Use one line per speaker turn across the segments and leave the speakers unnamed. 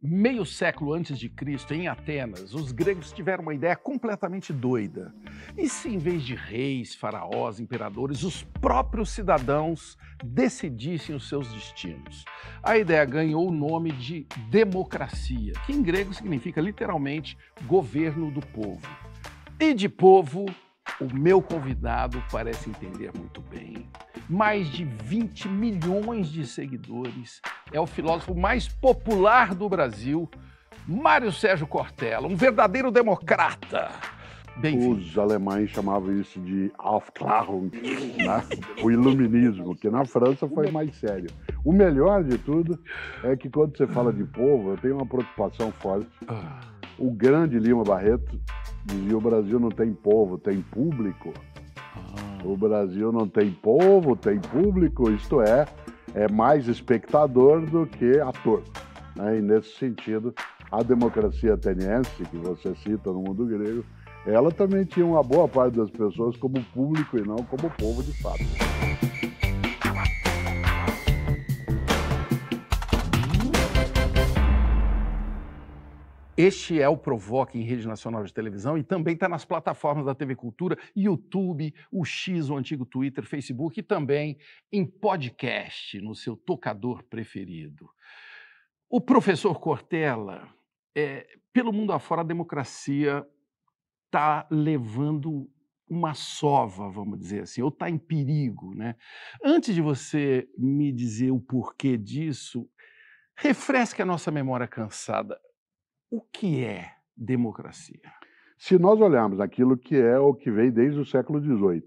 Meio século antes de Cristo, em Atenas, os gregos tiveram uma ideia completamente doida. E se em vez de reis, faraós, imperadores, os próprios cidadãos decidissem os seus destinos? A ideia ganhou o nome de democracia, que em grego significa literalmente governo do povo. E de povo o meu convidado parece entender muito bem. Mais de 20 milhões de seguidores. É o filósofo mais popular do Brasil, Mário Sérgio Cortella, um verdadeiro democrata.
Os alemães chamavam isso de Aufklärung, né? o iluminismo, que na França foi mais sério. O melhor de tudo é que quando você fala de povo, eu tenho uma preocupação forte ah o grande Lima Barreto dizia: o Brasil não tem povo, tem público. Ah. O Brasil não tem povo, tem público, isto é, é mais espectador do que ator. Né? E nesse sentido, a democracia ateniense, que você cita no mundo grego, ela também tinha uma boa parte das pessoas como público e não como povo de fato.
Este é o Provoque em Rede Nacional de Televisão e também está nas plataformas da TV Cultura, YouTube, o X, o antigo Twitter, Facebook e também em podcast, no seu tocador preferido. O professor Cortella, é, pelo mundo afora, a democracia está levando uma sova, vamos dizer assim, ou está em perigo. Né? Antes de você me dizer o porquê disso, refresque a nossa memória cansada. O que é democracia? Se nós
olharmos aquilo que é o que veio desde o século XVIII,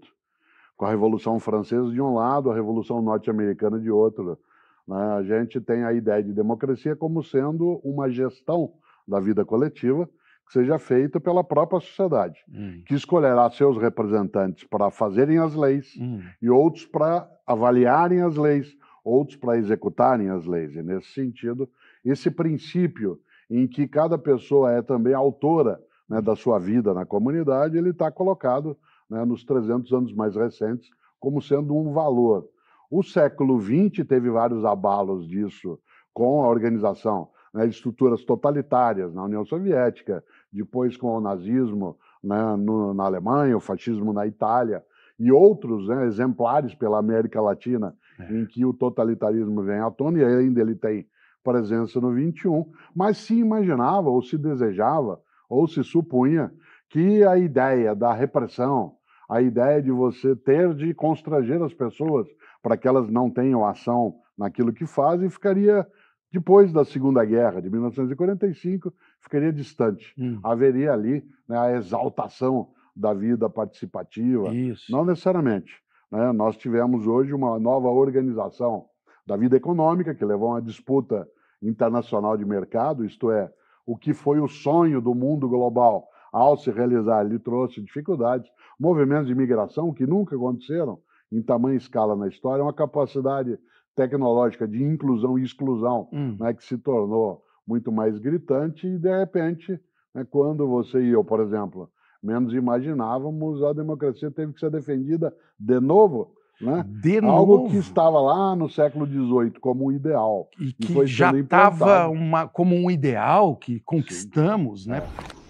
com a Revolução Francesa de um lado, a Revolução Norte-Americana de outro, né, a gente tem a ideia de democracia como sendo uma gestão da vida coletiva que seja feita pela própria sociedade, hum. que escolherá seus representantes para fazerem as leis hum. e outros para avaliarem as leis, outros para executarem as leis. E nesse sentido, esse princípio em que cada pessoa é também autora né, da sua vida na comunidade, ele está colocado né, nos 300 anos mais recentes como sendo um valor. O século XX teve vários abalos disso com a organização, né, estruturas totalitárias na União Soviética, depois com o nazismo né, no, na Alemanha, o fascismo na Itália e outros né, exemplares pela América Latina, é. em que o totalitarismo vem à tona e ainda ele tem presença no 21, mas se imaginava ou se desejava ou se supunha que a ideia da repressão, a ideia de você ter de constranger as pessoas para que elas não tenham ação naquilo que fazem, ficaria depois da Segunda Guerra de 1945, ficaria distante. Hum. Haveria ali né, a exaltação da vida participativa. Isso. Não necessariamente. Né? Nós tivemos hoje uma nova organização da vida econômica, que levou a uma disputa internacional de mercado, isto é, o que foi o sonho do mundo global ao se realizar, lhe trouxe dificuldades, movimentos de imigração que nunca aconteceram em tamanha escala na história, uma capacidade tecnológica de inclusão e exclusão hum. né, que se tornou muito mais gritante e, de repente, né, quando você e eu, por exemplo, menos imaginávamos, a democracia teve que ser defendida de novo né? De Algo que estava lá no século XVIII como um ideal. E que já estava
como um ideal que conquistamos, Sim. né? É.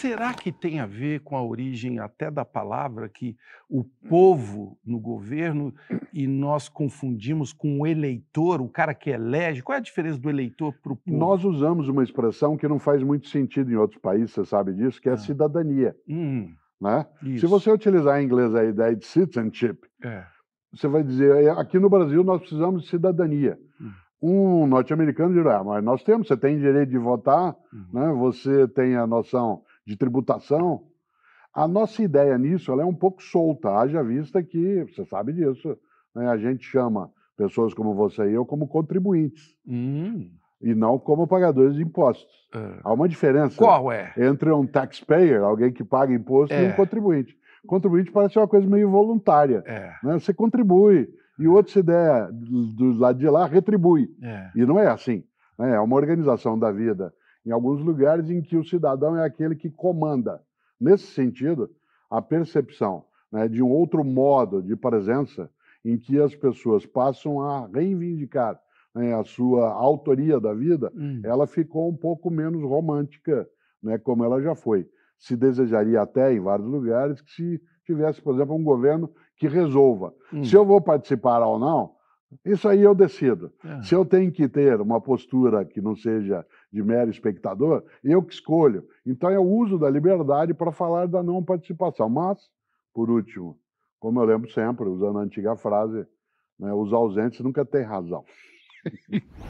será que tem a ver com a origem até da palavra que o hum. povo no governo e nós confundimos com o eleitor, o cara que elege? Qual é a diferença do eleitor para o povo?
Nós usamos uma expressão que não faz muito sentido em outros países, você sabe disso, que é ah. cidadania. Hum. Né? Se você utilizar em inglês a ideia de citizenship, é. você vai dizer, é, aqui no Brasil nós precisamos de cidadania. Hum um norte-americano dirá, mas nós temos, você tem direito de votar, uhum. né? você tem a noção de tributação, a nossa ideia nisso ela é um pouco solta, haja vista que, você sabe disso, né? a gente chama pessoas como você e eu como contribuintes.
Hum.
E não como pagadores de impostos. É. Há uma diferença Qual é? entre um taxpayer, alguém que paga imposto, é. e um é. contribuinte. Contribuinte parece uma coisa meio voluntária. É. Né? Você contribui, e outro, se der do lado de lá, retribui. É. E não é assim. Né? É uma organização da vida em alguns lugares em que o cidadão é aquele que comanda. Nesse sentido, a percepção né, de um outro modo de presença em que as pessoas passam a reivindicar né, a sua autoria da vida, hum. ela ficou um pouco menos romântica, né, como ela já foi. Se desejaria até em vários lugares que se tivesse, por exemplo, um governo que resolva hum. se eu vou participar ou não. Isso aí eu decido. É. Se eu tenho que ter uma postura que não seja de mero espectador, eu que escolho. Então eu uso da liberdade para falar da não participação. Mas, por último, como eu lembro sempre, usando a antiga frase, né, os ausentes nunca têm razão.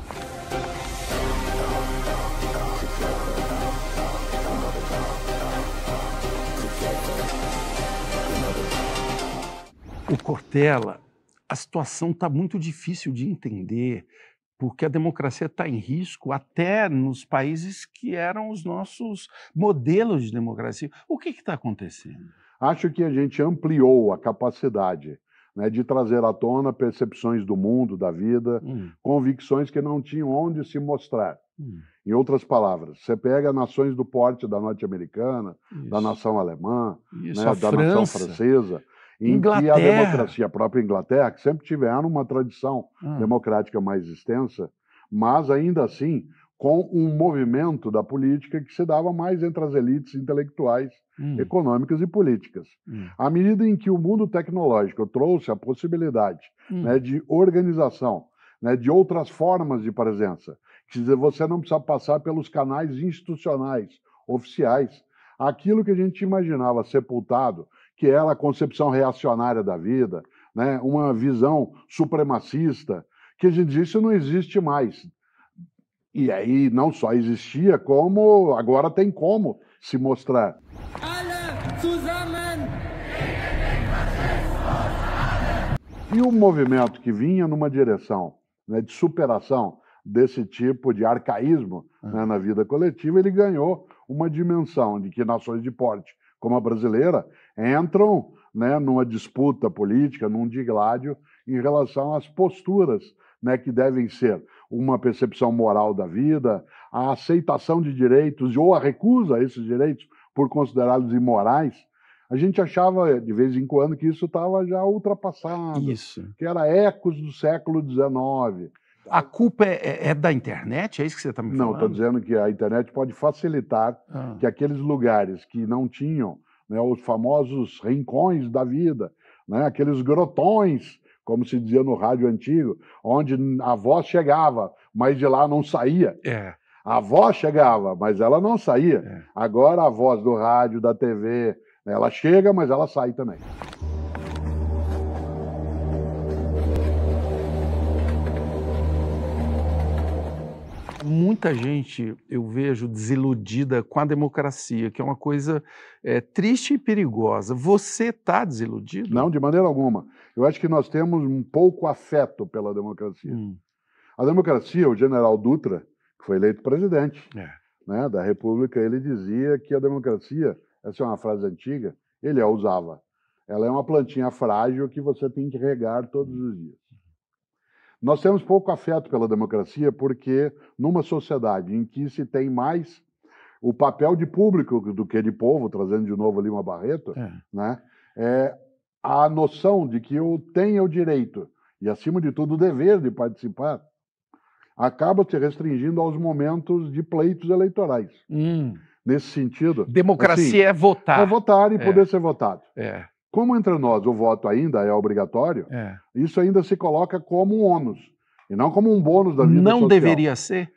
o Cortella, a situação está muito difícil de entender porque a democracia está em risco até nos países que eram os nossos modelos de democracia. O que está acontecendo? Acho que
a gente ampliou a capacidade né, de trazer à tona percepções do mundo, da vida, hum. convicções que não tinham onde se mostrar. Hum. Em outras palavras, você pega nações do porte da norte-americana, da nação alemã, né, da França. nação francesa, em Inglaterra. que a democracia, a própria Inglaterra, que sempre tiveram uma tradição hum. democrática mais extensa, mas ainda assim com um movimento da política que se dava mais entre as elites intelectuais, hum. econômicas e políticas. Hum. À medida em que o mundo tecnológico trouxe a possibilidade hum. né, de organização, né, de outras formas de presença, quer dizer, você não precisa passar pelos canais institucionais, oficiais, aquilo que a gente imaginava sepultado que ela é a concepção reacionária da vida, né? uma visão supremacista, que a gente disse não existe mais. E aí não só existia, como agora tem como se mostrar. E o movimento que vinha numa direção né, de superação desse tipo de arcaísmo né, na vida coletiva, ele ganhou uma dimensão de que nações de porte como a brasileira, entram né, numa disputa política, num digládio em relação às posturas né, que devem ser uma percepção moral da vida, a aceitação de direitos ou a recusa a esses direitos por considerá-los imorais. A gente achava de vez em quando que isso estava já ultrapassado, isso. que era ecos do século XIX.
A culpa é, é, é, da internet? É isso que você está me falando? Não, estou dizendo que a
internet pode facilitar ah. que aqueles lugares que não tinham né, os famosos rincões da vida, né, aqueles grotões, como se dizia no rádio antigo, onde a voz chegava, mas de lá não saía. É. A voz chegava, mas ela não saía. É. Agora a voz do rádio, da TV, ela chega, mas ela sai
também. muita gente eu vejo desiludida com a democracia, que é uma coisa é, triste e perigosa. Você está desiludido? Não, de maneira alguma. Eu acho que nós temos um pouco afeto pela democracia.
Hum.
A democracia, o general Dutra, que foi eleito presidente é. né, da República, ele dizia que a democracia, essa é uma frase antiga, ele a usava. Ela é uma plantinha frágil que você tem que regar todos os dias. Nós temos pouco afeto pela democracia porque, numa sociedade em que se tem mais o papel de público do que de povo, trazendo de novo ali uma barreta, é. né? É a noção de que eu tenho o direito e, acima de tudo, o dever de participar acaba se restringindo aos momentos de pleitos eleitorais. Hum. Nesse sentido. Democracia assim, é
votar. É votar e é. poder ser votado. É.
Como entre nós o voto ainda é obrigatório, é. isso ainda se coloca como um ônus e não como um bônus da vida não social. Não deveria ser?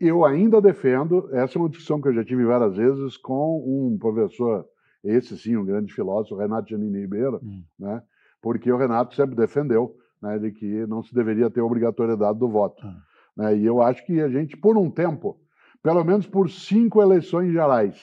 Eu ainda defendo, essa é uma discussão que eu já tive várias vezes com um professor, esse sim, um grande filósofo, Renato Janine Ribeiro, hum. né? porque o Renato sempre defendeu né, de que não se deveria ter obrigatoriedade do voto. Hum. Né? E eu acho que a gente, por um tempo, pelo menos por cinco eleições gerais,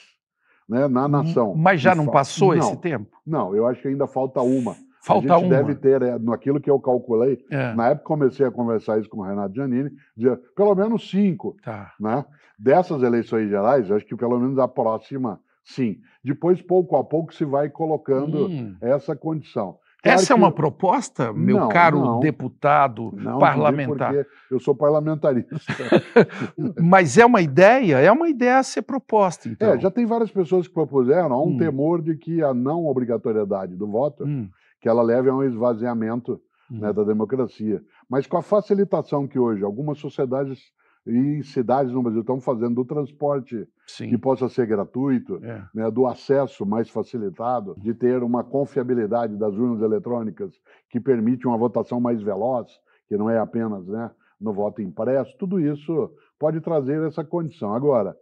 né, na uhum. nação. Mas já não passou não, esse tempo? Não, eu acho que ainda falta uma. Falta a gente uma. deve ter, é, naquilo que eu calculei, é. na época comecei a conversar isso com o Renato Giannini, dizia, pelo menos cinco. Tá. Né? Dessas eleições gerais, acho que pelo menos a próxima, sim. Depois, pouco a pouco, se vai colocando
hum.
essa condição. Claro Essa é uma proposta, meu não, caro não, deputado não, parlamentar?
Eu sou parlamentarista.
Mas é uma ideia, é uma ideia a ser
proposta. É, então. É, já tem várias pessoas que propuseram. Há um hum. temor de que a não obrigatoriedade do voto, hum. que ela leve a um esvaziamento hum. né, da democracia. Mas com a facilitação que hoje algumas sociedades e cidades no Brasil estão fazendo do transporte Sim. que possa ser gratuito, é. né, do acesso mais facilitado, de ter uma confiabilidade das urnas eletrônicas que permite uma votação mais veloz, que não é apenas né, no voto impresso, tudo isso pode trazer essa condição. Agora,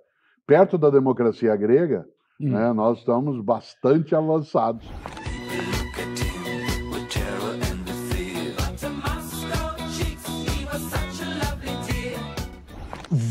perto da democracia grega, hum. né, nós estamos bastante avançados.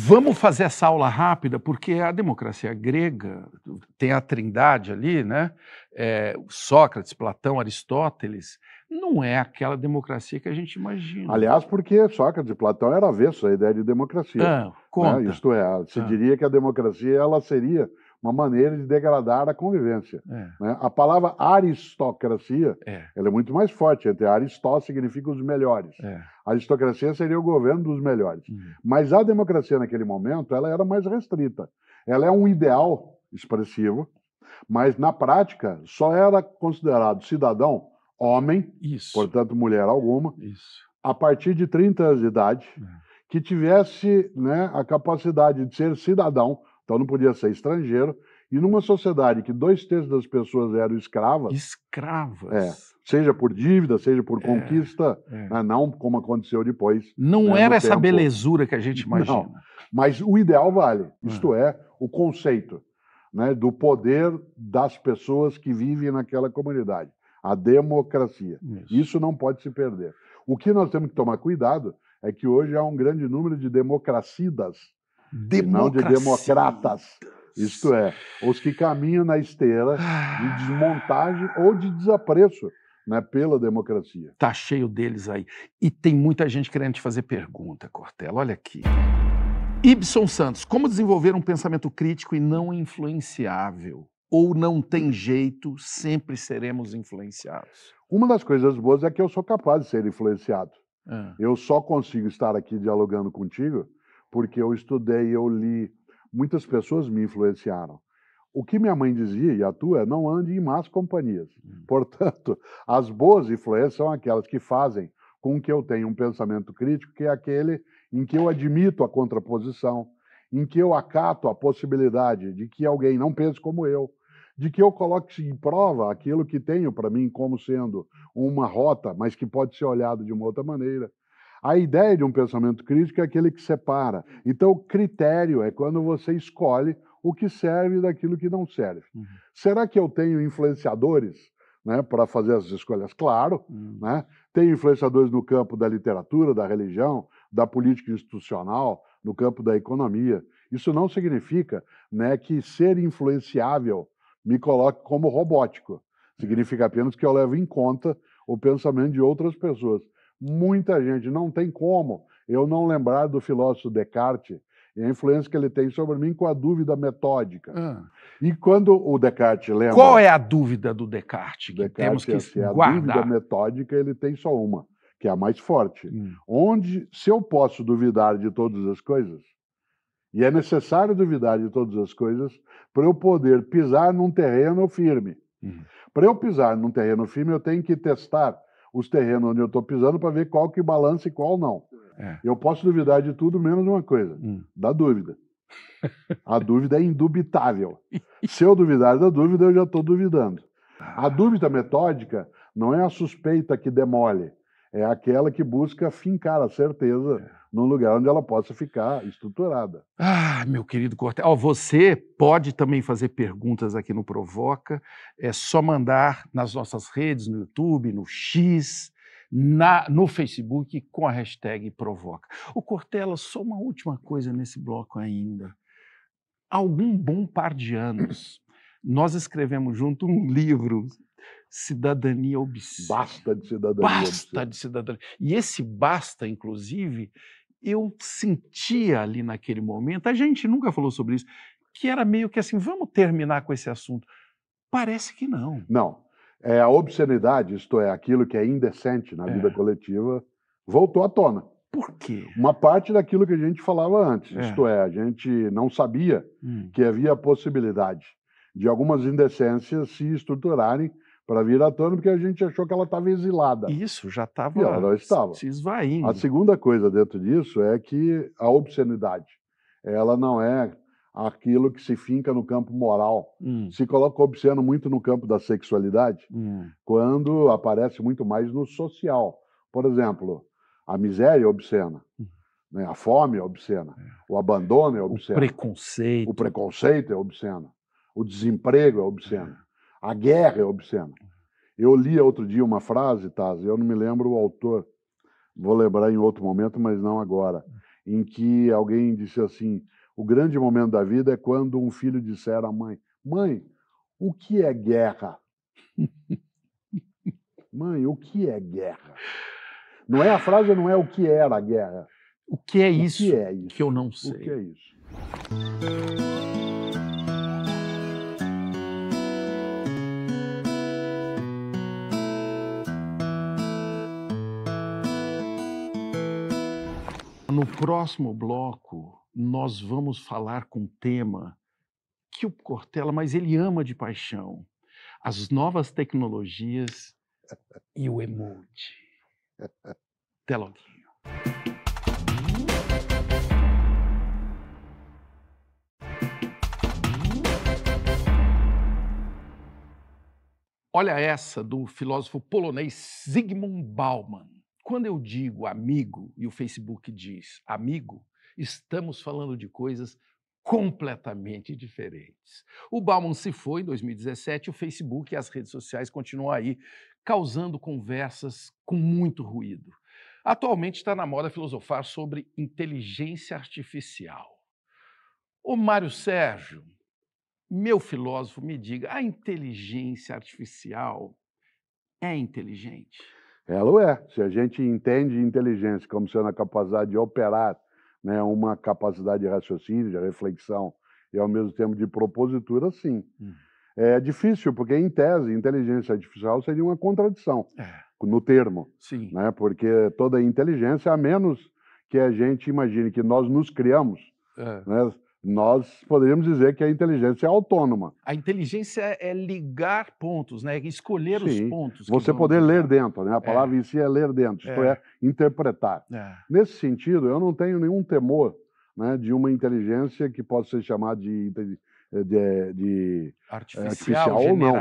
Vamos fazer essa aula rápida, porque a democracia grega tem a trindade ali, né? É, Sócrates, Platão, Aristóteles, não é aquela democracia que a gente imagina. Aliás,
porque Sócrates e Platão era avesso à ideia de democracia. Ah, né? conta. Né? Isto é, se ah. diria que a democracia ela seria uma maneira de degradar a convivência. É. Né? A palavra aristocracia é. Ela é muito mais forte. Entre aristó significa os melhores. É. A aristocracia seria o governo dos melhores. Uhum. Mas a democracia naquele momento ela era mais restrita. Ela é um ideal expressivo, mas na prática só era considerado cidadão homem, Isso. portanto mulher alguma, Isso. a partir de 30 anos de idade, é. que tivesse né, a capacidade de ser cidadão então não podia ser estrangeiro. E numa sociedade que dois terços das pessoas eram escravas.
Escravas. É,
seja por dívida, seja por é, conquista, é. Né, não como aconteceu depois. Não né, era essa tempo. belezura que
a gente imagina. Não,
mas o ideal vale, ah. isto é, o conceito né, do poder das pessoas que vivem naquela comunidade, a democracia. Isso. Isso não pode se perder. O que nós temos que tomar cuidado é que hoje há um grande número de democracidas Democracia. não de democratas. Isto é, os que caminham na esteira de ah. desmontagem ou de
desapreço né, pela democracia. Tá cheio deles aí. E tem muita gente querendo te fazer pergunta, Cortella. Olha aqui. Ibson Santos, como desenvolver um pensamento crítico e não influenciável? Ou não tem jeito, sempre seremos influenciados?
Uma das coisas boas é que eu sou capaz de ser influenciado. Ah. Eu só consigo estar aqui dialogando contigo porque eu estudei, eu li. Muitas pessoas me influenciaram. O que minha mãe dizia, e a tua, é não ande em más companhias. Hum. Portanto, as boas influências são aquelas que fazem com que eu tenha um pensamento crítico, que é aquele em que eu admito a contraposição, em que eu acato a possibilidade de que alguém não pense como eu, de que eu coloque em prova aquilo que tenho para mim como sendo uma rota, mas que pode ser olhado de uma outra maneira. A ideia de um pensamento crítico é aquele que separa. Então, o critério é quando você escolhe o que serve daquilo que não serve. Uhum. Será que eu tenho influenciadores né, para fazer as escolhas? Claro. Uhum. Né? Tenho influenciadores no campo da literatura, da religião, da política institucional, no campo da economia. Isso não significa né, que ser influenciável me coloque como robótico. É. Significa apenas que eu levo em conta o pensamento de outras pessoas muita gente. Não tem como eu não lembrar do filósofo Descartes e a influência que ele tem sobre mim com a dúvida metódica. Ah. E quando o Descartes lembra. Qual
é a dúvida do Descartes? Que Descartes temos que é, assim, guardar. A dúvida
metódica ele tem só uma, que é a mais forte. Hum. Onde, se eu posso duvidar de todas as coisas, e é necessário duvidar de todas as coisas para eu poder pisar num terreno firme. Hum. Para eu pisar num terreno firme, eu tenho que testar os terrenos onde eu estou pisando para ver qual que balança e qual não. É. Eu posso duvidar de tudo menos de uma coisa, hum. da dúvida. A dúvida é indubitável. Se eu duvidar da dúvida, eu já estou duvidando. A ah. dúvida metódica não é a suspeita que demole, é aquela que busca fincar a certeza é. num lugar onde ela possa ficar estruturada.
Ah, meu querido Cortel, oh, você pode também fazer perguntas aqui no Provoca, é só mandar nas nossas redes, no YouTube, no X, na, no Facebook com a hashtag Provoca. O Cortella, só uma última coisa nesse bloco ainda. Algum bom par de anos, nós escrevemos junto um livro cidadania obscena. Basta de cidadania Basta obscena. de cidadania. E esse basta, inclusive, eu sentia ali naquele momento, a gente nunca falou sobre isso, que era meio que assim, vamos terminar com esse assunto. Parece que não.
Não. É, a obscenidade, isto é, aquilo que é indecente na é. vida coletiva, voltou à tona. Por quê? Uma parte daquilo que a gente falava antes, é. isto é, a gente não sabia hum. que havia a possibilidade de algumas indecências se estruturarem para vir à tona, porque a gente achou que ela estava exilada. Isso, já estava. E ela estava. Se
esvaindo. A
segunda coisa dentro disso é que a obscenidade, ela não é aquilo que se finca no campo moral. Hum. Se coloca obsceno muito no campo da sexualidade, hum. quando aparece muito mais no social. Por exemplo, a miséria é obscena. Hum. Né? A fome é obscena, é. o abandono é obsceno. O
preconceito. O preconceito
é obsceno, o desemprego é obsceno. É. A guerra é obscena. Eu li outro dia uma frase, Taz, eu não me lembro o autor, vou lembrar em outro momento, mas não agora, em que alguém disse assim: o grande momento da vida é quando um filho disser à mãe: Mãe, o que é guerra? mãe, o que é guerra? Não é a frase, não é o que era a guerra.
O que é, o isso, que, é isso, que eu não sei. O que é isso? No próximo bloco, nós vamos falar com um tema que o Cortella, mas ele ama de paixão, as novas tecnologias e o emoji. Até logo. Olha essa do filósofo polonês Zygmunt Bauman. Quando eu digo amigo e o Facebook diz amigo, estamos falando de coisas completamente diferentes. O Bauman se foi em 2017, o Facebook e as redes sociais continuam aí, causando conversas com muito ruído. Atualmente está na moda filosofar sobre inteligência artificial. O Mário Sérgio, meu filósofo, me diga, a inteligência artificial é inteligente?
Ela é. Se a gente entende inteligência como sendo a capacidade de operar né, uma capacidade de raciocínio, de reflexão e, ao mesmo tempo, de propositura, sim. Hum. É difícil, porque, em tese, inteligência artificial seria uma contradição é. no termo. Sim. Né, porque toda inteligência, a menos que a gente imagine que nós nos criamos, é. né, nós poderíamos dizer que a inteligência é autônoma.
A inteligência é ligar pontos, né? escolher Sim, os pontos. Você poder ligar. ler
dentro, né? a palavra é. em si é ler dentro, isto é, é interpretar. É. Nesse sentido, eu não tenho nenhum temor né, de uma inteligência que pode ser chamada de, eh, de, de
eh, artificial, artificial ou não.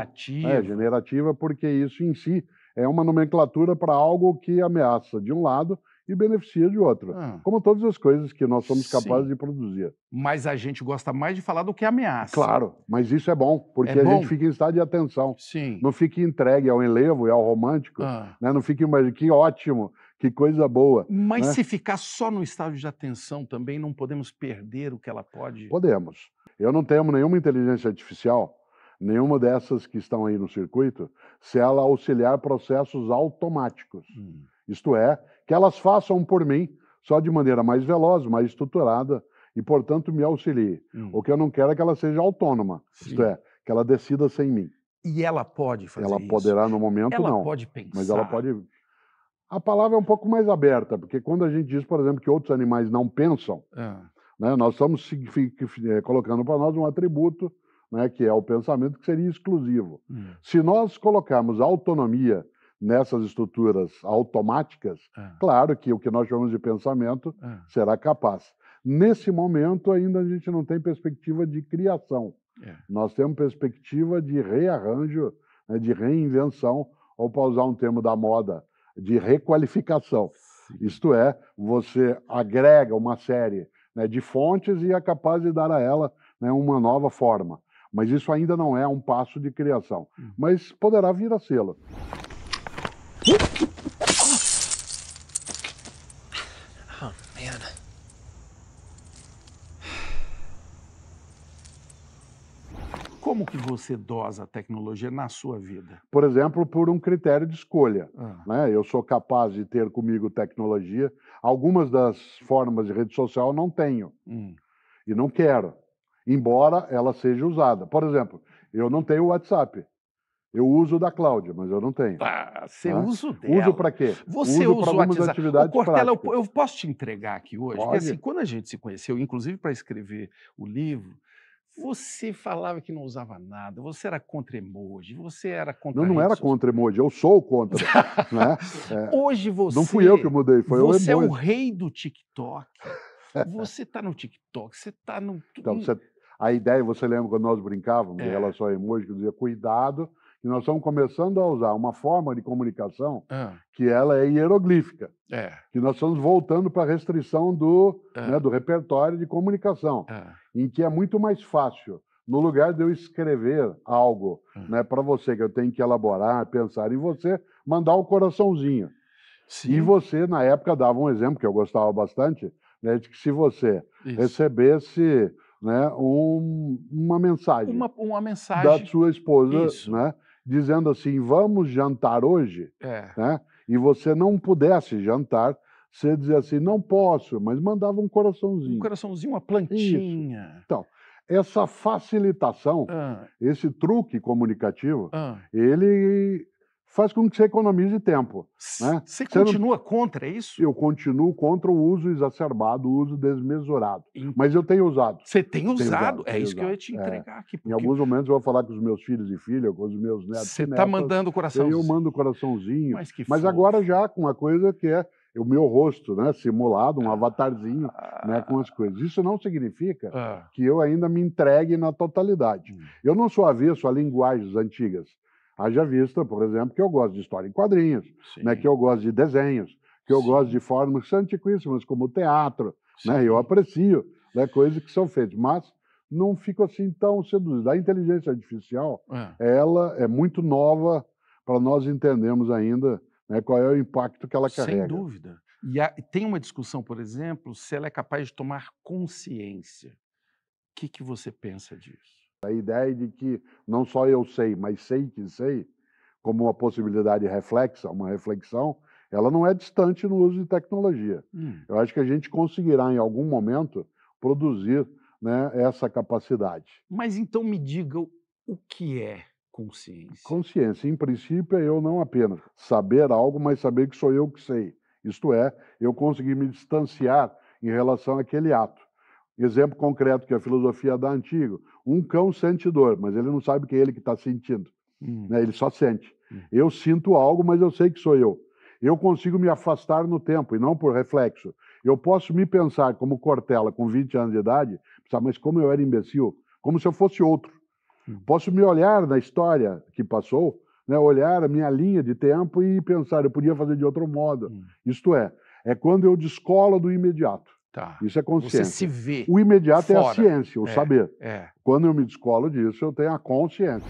É,
generativa, porque isso em si é uma nomenclatura para algo que ameaça, de um lado, e beneficia de outra. Ah. Como todas as coisas que nós somos capazes Sim. de
produzir. Mas a gente gosta mais de falar do que ameaça.
Claro, mas isso é bom, porque é bom? a gente fica em estado de atenção. Sim. Não fique entregue ao enlevo e ao romântico. Ah. Né? Não fique mais que ótimo, que coisa boa. Mas né? se
ficar só no estado de atenção também, não podemos perder o que ela pode. Podemos.
Eu não temo nenhuma inteligência artificial nenhuma dessas que estão aí no circuito, se ela auxiliar processos automáticos. Hum. Isto é, que elas façam por mim, só de maneira mais veloz, mais estruturada e, portanto, me auxilie. Hum. O que eu não quero é que ela seja autônoma, Sim. isto é, que ela decida sem mim.
E ela pode fazer ela isso? Ela
poderá no momento, ela não. Ela pode pensar. Mas ela pode... A palavra é um pouco mais aberta, porque quando a gente diz, por exemplo, que outros animais não pensam, é. né, nós estamos eh, colocando para nós um atributo né, que é o pensamento que seria exclusivo. Hum. Se nós colocarmos autonomia nessas estruturas automáticas, é. claro que o que nós chamamos de pensamento é. será capaz. Nesse momento, ainda a gente não tem perspectiva de criação. É. Nós temos perspectiva de rearranjo, né, de reinvenção, ou para usar um termo da moda, de requalificação. Sim. Isto é, você agrega uma série né, de fontes e é capaz de dar a ela né, uma nova forma. Mas isso ainda não é um passo de criação, hum. mas poderá vir a sê-lo. Oh, man.
Como que você dosa a tecnologia na sua vida? Por exemplo, por um
critério de escolha. Ah. Né? Eu sou capaz de ter comigo tecnologia. Algumas das formas de rede social eu não tenho hum. e não quero, embora ela seja usada. Por exemplo, eu não tenho WhatsApp. Eu uso da Cláudia, mas eu não tenho.
Ah, você ah. usa dela. Uso para quê? Você usa o WhatsApp. Atividades Ô, Cortella, eu, eu, posso te entregar aqui hoje? Pode. Porque assim, quando a gente se conheceu, inclusive para escrever o livro, você falava que não usava nada, você era contra emoji, você era contra. Não, não era contra emoji, eu
sou contra. né? é, hoje você. Não fui eu que mudei, foi o emoji. Você é o
rei do TikTok. Você está no TikTok, você está no. Então, você, a ideia, você lembra
quando nós brincávamos é. em relação a emoji, que eu dizia, cuidado e nós estamos começando a usar uma forma de comunicação ah. que ela é hieroglífica. É. Que nós estamos voltando para a restrição do, ah. né, do repertório de comunicação, ah. em que é muito mais fácil. No lugar de eu escrever algo hum. né, para você, que eu tenho que elaborar, pensar em você, mandar o um coraçãozinho. Sim. E você, na época, dava um exemplo que eu gostava bastante, né, de que se você Isso. recebesse né, um, uma mensagem. Uma,
uma, mensagem. Da
sua esposa, né? dizendo assim: vamos jantar hoje, é. né? e você não pudesse jantar, você dizia assim: não posso, mas mandava um coraçãozinho. Um
coraçãozinho, uma plantinha. Isso. Então,
essa facilitação, ah. esse truque comunicativo, ah. ele faz com que você economize tempo. Né? Você, continua contra é isso? Eu continuo contra o uso exacerbado, o uso desmesurado. Mas eu tenho usado. Você tem usado? usado. É isso usado. que eu ia te é. entregar é. aqui. Porque... Em alguns momentos eu vou falar com os meus filhos e filhas, com os meus netos. Você está mandando o coraçãozinho. Eu mando o coraçãozinho. Mas, que mas agora já com uma coisa que é o meu rosto, né, simulado, um ah. avatarzinho, ah. né, com as coisas. Isso não significa ah. que eu ainda me entregue na totalidade. Hum. Eu não sou avesso a linguagens antigas. Haja vista, por exemplo, que eu gosto de história em quadrinhos, né, que eu gosto de desenhos, que eu Sim. gosto de formas antiquíssimas, como o teatro. Né, eu aprecio né, coisas que são feitas, mas não fico assim tão seduzido. A inteligência artificial é. ela é muito nova para nós entendermos ainda né, qual é o impacto que ela Sem carrega. Sem
dúvida. E há, tem uma discussão, por exemplo, se ela é capaz de tomar consciência. O que, que você pensa disso?
A ideia de que não só eu sei, mas sei que sei, como uma possibilidade reflexa, uma reflexão, ela não é distante no uso de tecnologia. Hum. Eu acho que a gente conseguirá, em algum momento, produzir né, essa capacidade.
Mas então me digam o que é
consciência? Consciência, em princípio, é eu não apenas saber algo, mas saber que sou eu que sei. Isto é, eu conseguir me distanciar em relação àquele ato. Exemplo concreto que a filosofia dá antigo. Um cão sente dor, mas ele não sabe que é ele que está sentindo. Uhum. Né? Ele só sente. Uhum. Eu sinto algo, mas eu sei que sou eu. Eu consigo me afastar no tempo e não por reflexo. Eu posso me pensar como Cortella com 20 anos de idade, pensar, mas como eu era imbecil, como se eu fosse outro. Uhum. Posso me olhar na história que passou, né? olhar a minha linha de tempo e pensar, eu podia fazer de outro modo. Isto é, é quando eu descolo do imediato. Tá. Isso é consciência. Você se vê. O imediato fora. é a ciência, o é, saber. É. Quando eu me descolo disso, eu tenho a consciência.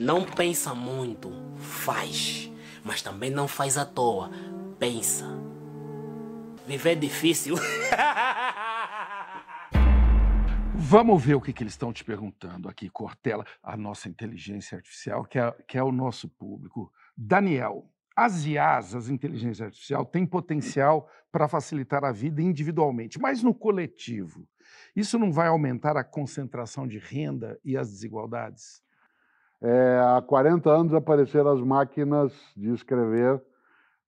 Não pensa muito, faz. Mas também não faz à toa. Pensa. Viver é difícil.
Vamos ver o que, que eles estão te perguntando aqui, Cortella, a nossa inteligência artificial, que é, que é o nosso público. Daniel, as IAs, as inteligência artificial, têm potencial para facilitar a vida individualmente, mas no coletivo. Isso não vai aumentar a concentração de renda e as desigualdades?
É, há 40 anos apareceram as máquinas de escrever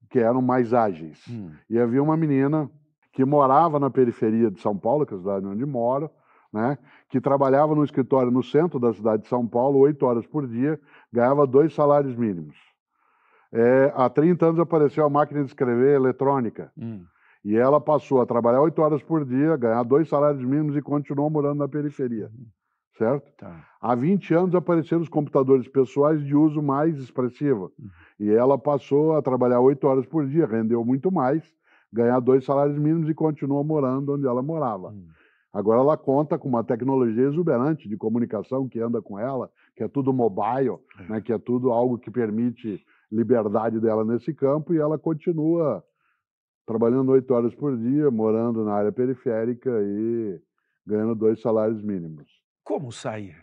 que eram mais ágeis. Hum. E havia uma menina que morava na periferia de São Paulo, que é a cidade onde moro, né, que trabalhava no escritório no centro da cidade de São Paulo, oito horas por dia, ganhava dois salários mínimos é, há 30 anos apareceu a máquina de escrever eletrônica. Hum. E ela passou a trabalhar oito horas por dia, ganhar dois salários mínimos e continuou morando na periferia. Uhum. Certo? Tá. Há 20 anos apareceram os computadores pessoais de uso mais expressivo. Uhum. E ela passou a trabalhar oito horas por dia, rendeu muito mais, ganhar dois salários mínimos e continuou morando onde ela morava. Hum. Agora ela conta com uma tecnologia exuberante de comunicação que anda com ela, que é tudo mobile, é. né, que é tudo algo que permite liberdade dela nesse campo e ela continua trabalhando oito horas por dia, morando na área periférica e ganhando dois salários mínimos.
Como sair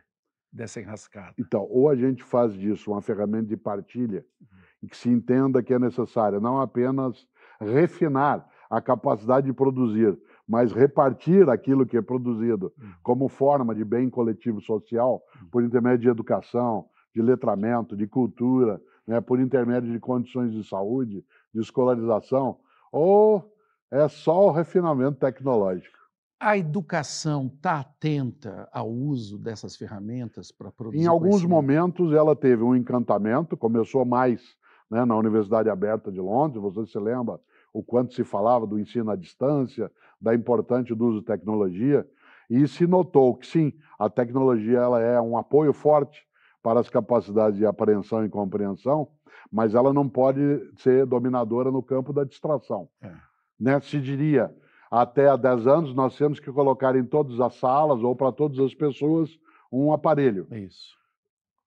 dessa enrascada?
Então, ou a gente faz disso uma ferramenta de partilha uhum. em que se entenda que é necessário não apenas refinar a capacidade de produzir, mas repartir aquilo que é produzido uhum. como forma de bem coletivo social uhum. por intermédio de educação, de letramento, de cultura, né, por intermédio de condições de saúde, de escolarização, ou é só o refinamento tecnológico?
A educação está atenta ao uso dessas ferramentas para produzir. Em alguns
momentos ela teve um encantamento, começou mais né, na Universidade Aberta de Londres, você se lembra o quanto se falava do ensino à distância, da importância do uso de tecnologia, e se notou que sim, a tecnologia ela é um apoio forte para as capacidades de apreensão e compreensão, mas ela não pode ser dominadora no campo da distração. É. Né? Se diria, até há 10 anos nós temos que colocar em todas as salas ou para todas as pessoas um aparelho. Isso.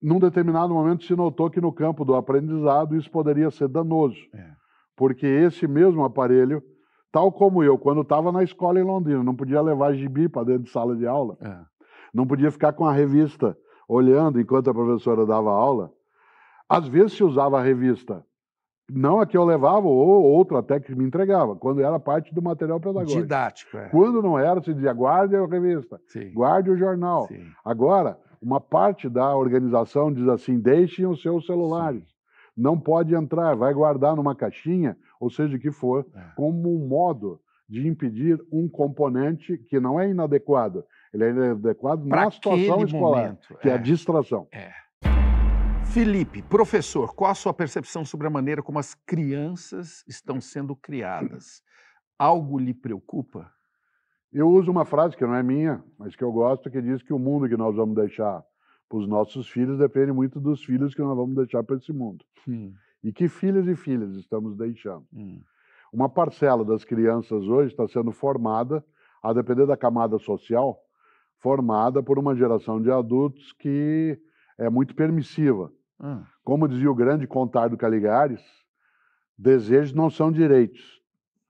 Num determinado momento se notou que no campo do aprendizado isso poderia ser danoso, é. porque esse mesmo aparelho, tal como eu, quando estava na escola em Londrina, não podia levar gibi para dentro de sala de aula, é. não podia ficar com a revista olhando enquanto a professora dava aula. Às vezes se usava a revista, não a que eu levava, ou outra até que me entregava, quando era parte do material pedagógico.
Didático, é.
Quando não era, se dizia, guarde a revista, Sim. guarde o jornal. Sim. Agora, uma parte da organização diz assim, deixem os seus celulares. Sim. Não pode entrar, vai guardar numa caixinha, ou seja o que for, é. como um modo de impedir um componente que não é inadequado, ele é inadequado pra na situação escolar, momento.
que é. é a distração. É. Felipe, professor, qual a sua percepção sobre a maneira como as crianças estão sendo criadas? Algo lhe preocupa?
Eu uso uma frase que não é minha, mas que eu gosto, que diz que o mundo que nós vamos deixar para os nossos filhos depende muito dos filhos que nós vamos deixar para esse mundo. Hum. E que filhos e filhas estamos deixando? Hum. Uma parcela das crianças hoje está sendo formada, a depender da camada social, formada por uma geração de adultos que é muito permissiva. Hum. Como dizia o grande Contardo Caligares, desejos não são direitos.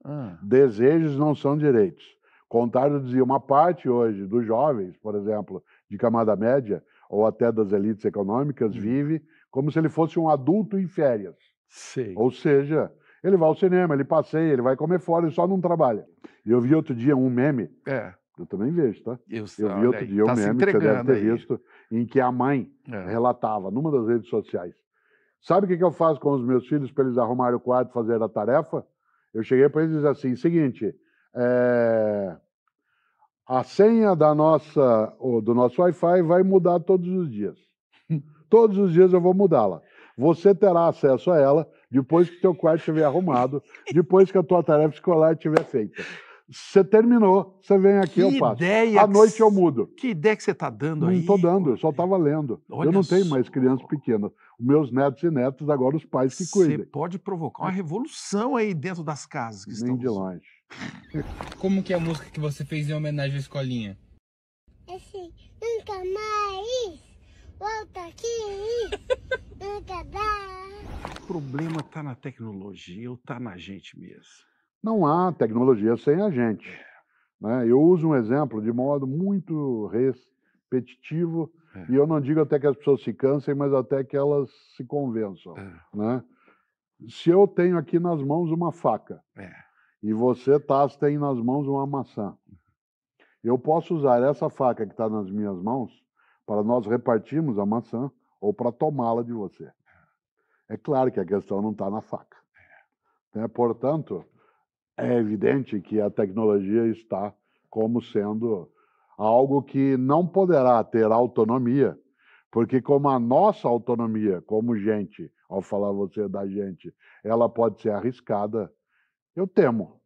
Hum. Desejos não são direitos. Contardo dizia uma parte hoje dos jovens, por exemplo, de camada média ou até das elites econômicas, hum. vive como se ele fosse um adulto em férias. Sim. Ou seja, ele vai ao cinema, ele passeia, ele vai comer fora e só não trabalha. Eu vi outro dia um meme é. Eu também vejo, tá?
Eu, eu vi outro aí, dia tá meme que você deve ter aí. visto,
em que a mãe é. relatava numa das redes sociais. Sabe o que, eu faço com os meus filhos para eles arrumarem o quarto e fazer a tarefa? Eu cheguei para eles e disse assim: seguinte, é... a senha da nossa, do nosso Wi-Fi vai mudar todos os dias. todos os dias eu vou mudá-la. Você terá acesso a ela depois que teu quarto estiver arrumado, depois que a tua tarefa escolar estiver feita. Você terminou, você vem aqui, que eu passo. Ideia à noite eu mudo. Que ideia que você está dando não aí? Não estou dando, eu só estava lendo. Olha eu não tenho só. mais crianças pequenas. Meus netos e netos, agora os pais que cuidam. Você
pode provocar uma revolução aí dentro das casas que Nem estão... de longe. Como que é a música que você fez em homenagem à escolinha?
Assim, nunca mais
volta aqui, nunca dá. O problema está na tecnologia ou está na gente mesmo?
Não há tecnologia sem a gente. Né? Eu uso um exemplo de modo muito repetitivo, é. e eu não digo até que as pessoas se cansem, mas até que elas se convençam. É. Né? Se eu tenho aqui nas mãos uma faca, é. e você, Taz, tem nas mãos uma maçã, eu posso usar essa faca que está nas minhas mãos para nós repartirmos a maçã ou para tomá-la de você. É, é claro que a questão não está na faca. É. Né? Portanto, é evidente que a tecnologia está como sendo algo que não poderá ter autonomia, porque como a nossa autonomia como gente, ao falar você da gente, ela pode ser arriscada, eu temo.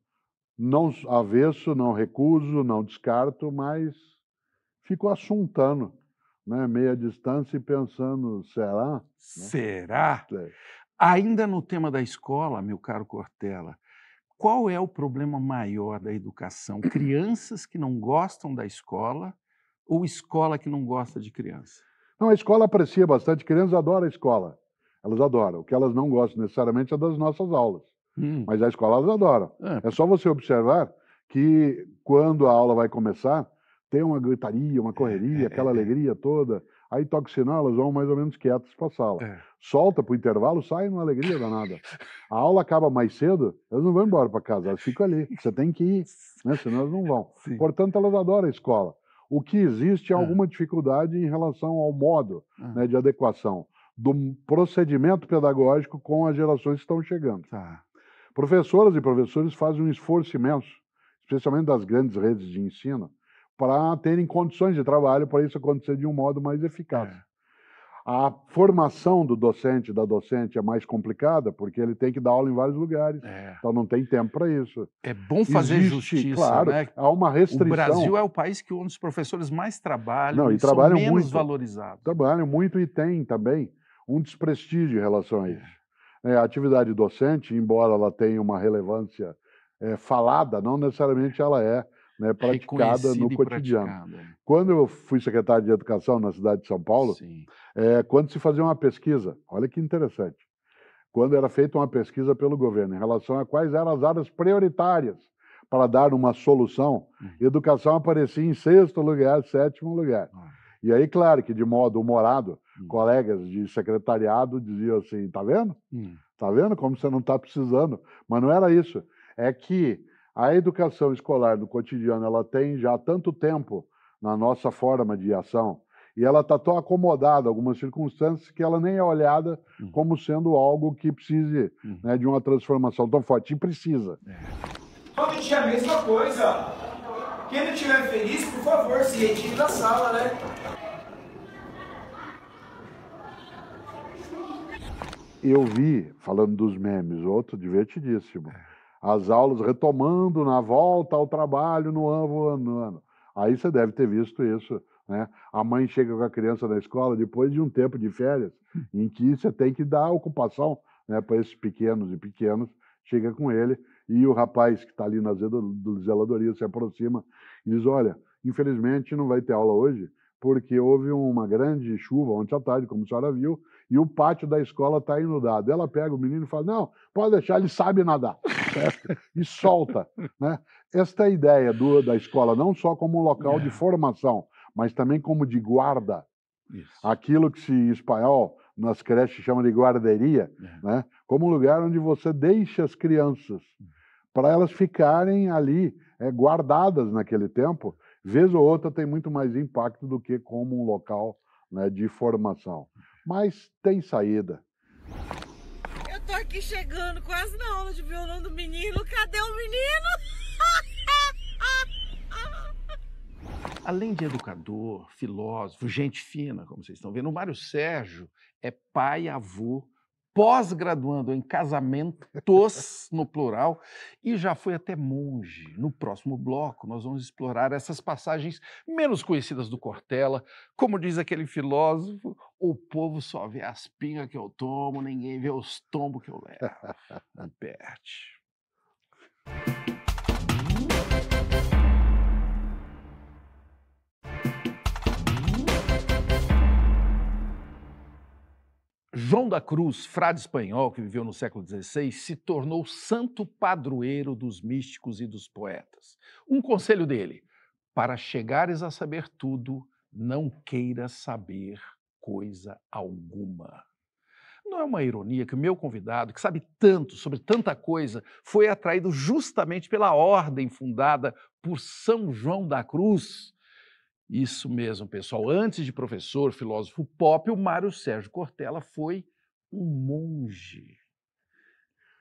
Não avesso, não recuso, não descarto, mas fico assuntando, né, meia
distância e pensando, será? Né? Será? É. Ainda no tema da escola, meu caro Cortella, qual é o problema maior da educação? Crianças que não gostam da escola ou escola que não gosta de criança?
Não, a escola aprecia bastante. Crianças adoram a escola. Elas adoram. O que elas não gostam necessariamente é das nossas aulas. Hum. Mas a escola elas adoram. É. é só você observar que quando a aula vai começar, tem uma gritaria, uma é, correria, é, aquela é. alegria toda. Aí toca o sinal, elas vão mais ou menos quietas para a sala. É. Solta para o intervalo, sai numa alegria danada. A aula acaba mais cedo, elas não vão embora para casa, elas ficam ali. Você tem que ir, né? senão elas não vão. Sim. Portanto, elas adoram a escola. O que existe é, é. alguma dificuldade em relação ao modo é. né, de adequação do procedimento pedagógico com as gerações que estão chegando. Tá. Professoras e professores fazem um esforço imenso, especialmente das grandes redes de ensino, para terem condições de trabalho para isso acontecer de um modo mais eficaz. É. A formação do docente, da docente, é mais complicada, porque ele tem que dar aula em vários lugares. É. Então não tem tempo para isso.
É bom fazer Existe, justiça, claro, né? Há uma restrição. O Brasil é o país que um dos professores mais trabalham, não, e trabalham menos muito, valorizados.
Trabalham muito e tem também um desprestígio em relação a é. isso. É, a atividade docente, embora ela tenha uma relevância é, falada, não necessariamente ela é né, praticada no cotidiano. Praticada. Né. Quando eu fui secretário de Educação na cidade de São Paulo, é, quando se fazia uma pesquisa, olha que interessante, quando era feita uma pesquisa pelo governo em relação a quais eram as áreas prioritárias para dar uma solução, uhum. educação aparecia em sexto lugar, sétimo lugar. Uhum. E aí, claro que de modo humorado, uhum. colegas de secretariado diziam assim: tá vendo? Hum. Tá vendo como você não está precisando? Mas não era isso. É que a educação escolar do cotidiano ela tem já tanto tempo na nossa forma de ação e ela está tão acomodada algumas circunstâncias que ela nem é olhada uhum. como sendo algo que precise uhum. né, de uma transformação tão forte. E precisa. É.
que tinha a mesma coisa. Quem não estiver feliz, por favor, se retire da sala, né?
Eu vi, falando dos memes, outro divertidíssimo. É as aulas retomando na volta ao trabalho no ano, no ano. Aí você deve ter visto isso. Né? A mãe chega com a criança na escola depois de um tempo de férias, hum. em que você tem que dar ocupação né, para esses pequenos e pequenos, chega com ele e o rapaz que está ali na zeladoria se aproxima e diz: Olha, infelizmente não vai ter aula hoje, porque houve uma grande chuva ontem à tarde, como a senhora viu, e o pátio da escola está inundado. Ela pega o menino e fala: Não, pode deixar, ele sabe nadar. e solta. Né? Esta é ideia do, da escola, não só como um local é. de formação, mas também como de guarda. Isso. Aquilo que se em espanhol nas creches chama de guarderia, é. né? como um lugar onde você deixa as crianças hum. para elas ficarem ali é, guardadas naquele tempo. Vez ou outra tem muito mais impacto do que como um local né, de formação. Hum mas tem saída.
Eu tô aqui chegando quase na aula de violão do menino. Cadê o menino? Além de educador, filósofo, gente fina, como vocês estão vendo, o Mário Sérgio é pai, avô pós-graduando em casamentos, no plural, e já foi até monge. No próximo bloco, nós vamos explorar essas passagens menos conhecidas do Cortella. Como diz aquele filósofo, o povo só vê as pingas que eu tomo, ninguém vê os tombos que eu levo. Não perde. João da Cruz, frade espanhol que viveu no século XVI, se tornou santo padroeiro dos místicos e dos poetas. Um conselho dele: para chegares a saber tudo, não queiras saber coisa alguma. Não é uma ironia que o meu convidado, que sabe tanto sobre tanta coisa, foi atraído justamente pela ordem fundada por São João da Cruz, isso mesmo, pessoal. Antes de professor, filósofo pop, o Mário Sérgio Cortella foi um monge.